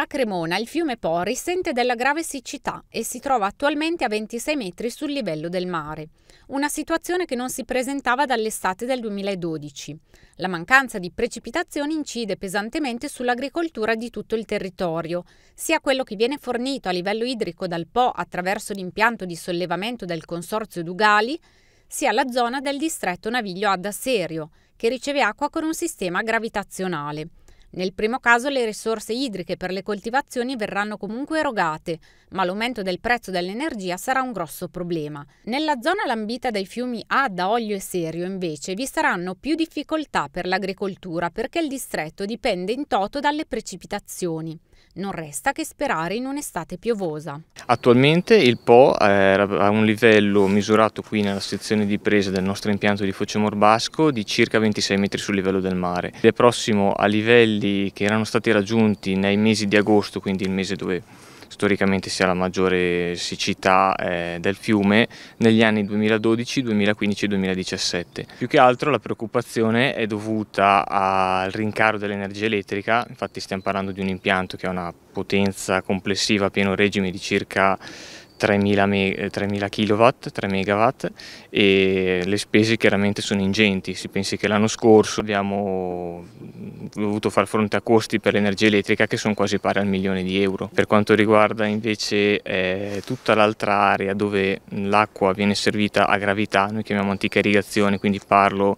A Cremona il fiume Po risente della grave siccità e si trova attualmente a 26 metri sul livello del mare, una situazione che non si presentava dall'estate del 2012. La mancanza di precipitazioni incide pesantemente sull'agricoltura di tutto il territorio, sia quello che viene fornito a livello idrico dal Po attraverso l'impianto di sollevamento del Consorzio Dugali, sia la zona del distretto Naviglio ad Asserio, che riceve acqua con un sistema gravitazionale. Nel primo caso le risorse idriche per le coltivazioni verranno comunque erogate, ma l'aumento del prezzo dell'energia sarà un grosso problema. Nella zona lambita dai fiumi Adda, Olio e Serio invece vi saranno più difficoltà per l'agricoltura perché il distretto dipende in toto dalle precipitazioni. Non resta che sperare in un'estate piovosa. Attualmente il Po è a un livello misurato qui nella sezione di presa del nostro impianto di Foce Morbasco di circa 26 metri sul livello del mare. Ed è prossimo a livelli livelli che erano stati raggiunti nei mesi di agosto, quindi il mese dove storicamente si ha la maggiore siccità eh, del fiume, negli anni 2012, 2015 e 2017. Più che altro la preoccupazione è dovuta al rincaro dell'energia elettrica, infatti stiamo parlando di un impianto che ha una potenza complessiva a pieno regime di circa 3.000, me- kW, 3 MW e le spese chiaramente sono ingenti, si pensi che l'anno scorso abbiamo mm, dovuto far fronte a costi per l'energia elettrica che sono quasi pari al milione di euro. Per quanto riguarda invece eh, tutta l'altra area dove l'acqua viene servita a gravità, noi chiamiamo antica irrigazione, quindi parlo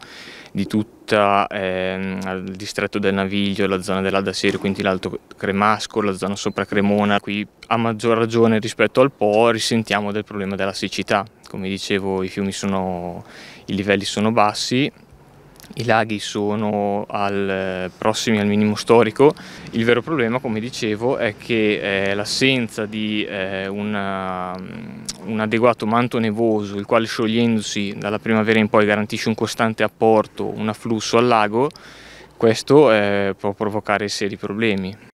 di tutta eh, il distretto del Naviglio, la zona dell'Alda quindi l'Alto Cremasco, la zona sopra Cremona, qui a maggior ragione rispetto al Po risentiamo del problema della siccità. Come dicevo i, fiumi sono, i livelli sono bassi, i laghi sono al, prossimi al minimo storico. Il vero problema, come dicevo, è che eh, l'assenza di eh, una, um, un adeguato manto nevoso, il quale sciogliendosi dalla primavera in poi garantisce un costante apporto, un afflusso al lago, questo eh, può provocare seri problemi.